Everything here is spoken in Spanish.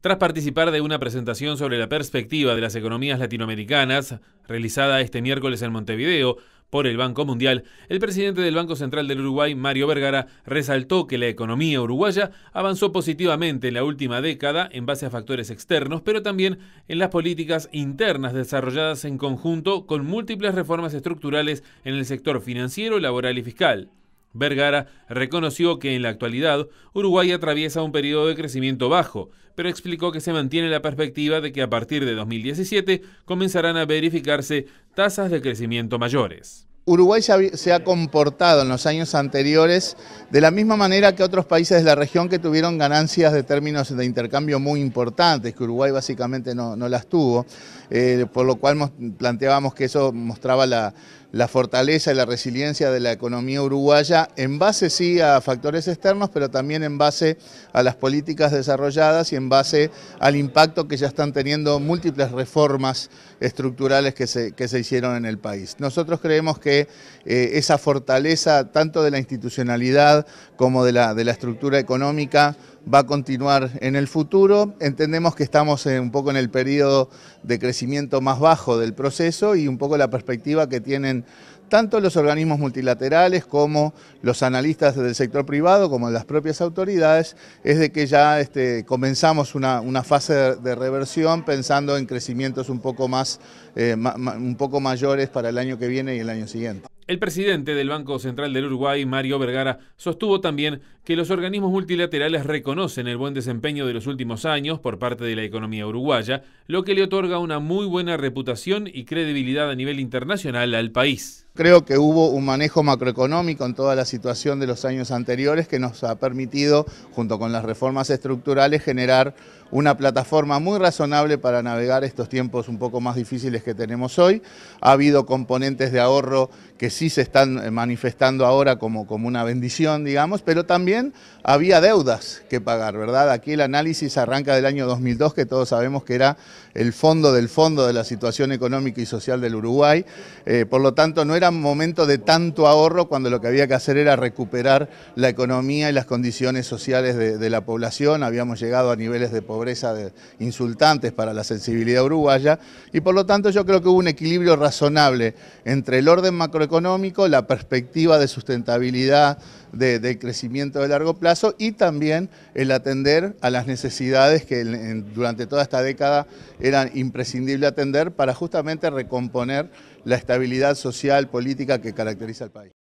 Tras participar de una presentación sobre la perspectiva de las economías latinoamericanas, realizada este miércoles en Montevideo por el Banco Mundial, el presidente del Banco Central del Uruguay, Mario Vergara, resaltó que la economía uruguaya avanzó positivamente en la última década en base a factores externos, pero también en las políticas internas desarrolladas en conjunto con múltiples reformas estructurales en el sector financiero, laboral y fiscal. Vergara reconoció que en la actualidad Uruguay atraviesa un periodo de crecimiento bajo, pero explicó que se mantiene la perspectiva de que a partir de 2017 comenzarán a verificarse tasas de crecimiento mayores. Uruguay se ha comportado en los años anteriores de la misma manera que otros países de la región que tuvieron ganancias de términos de intercambio muy importantes, que Uruguay básicamente no, las tuvo, eh, por lo cual planteábamos que eso mostraba la, la fortaleza y la resiliencia de la economía uruguaya en base sí a factores externos, pero también en base a las políticas desarrolladas y en base al impacto que ya están teniendo múltiples reformas estructurales que se, que se hicieron en el país. Nosotros creemos que eh, esa fortaleza tanto de la institucionalidad como de la, de la estructura económica va a continuar en el futuro. Entendemos que estamos eh, un poco en el periodo de crecimiento más bajo del proceso y un poco la perspectiva que tienen tanto los organismos multilaterales como los analistas del sector privado, como las propias autoridades, es de que ya este, comenzamos una, fase de, reversión pensando en crecimientos un poco, más, eh, un poco mayores para el año que viene y el año siguiente. El presidente del Banco Central del Uruguay, Mario Vergara, sostuvo también que los organismos multilaterales reconocen el buen desempeño de los últimos años por parte de la economía uruguaya, lo que le otorga una muy buena reputación y credibilidad a nivel internacional al país. Creo que hubo un manejo macroeconómico en toda la situación de los años anteriores que nos ha permitido, junto con las reformas estructurales, generar una plataforma muy razonable para navegar estos tiempos un poco más difíciles que tenemos hoy. Ha habido componentes de ahorro que sí se están eh, manifestando ahora como, como una bendición, digamos, pero también había deudas que pagar, ¿verdad? Aquí el análisis arranca del año 2002, que todos sabemos que era el fondo del fondo de la situación económica y social del Uruguay. Eh, por lo tanto, no era momento de tanto ahorro cuando lo que había que hacer era recuperar la economía y las condiciones sociales de, la población. Habíamos llegado a niveles de pobreza insultantes para la sensibilidad uruguaya y por lo tanto yo creo que hubo un equilibrio razonable entre el orden macroeconómico, la perspectiva de sustentabilidad de, crecimiento de largo plazo y también el atender a las necesidades que durante toda esta década eran imprescindible atender para justamente recomponer la estabilidad social, política que caracteriza al país.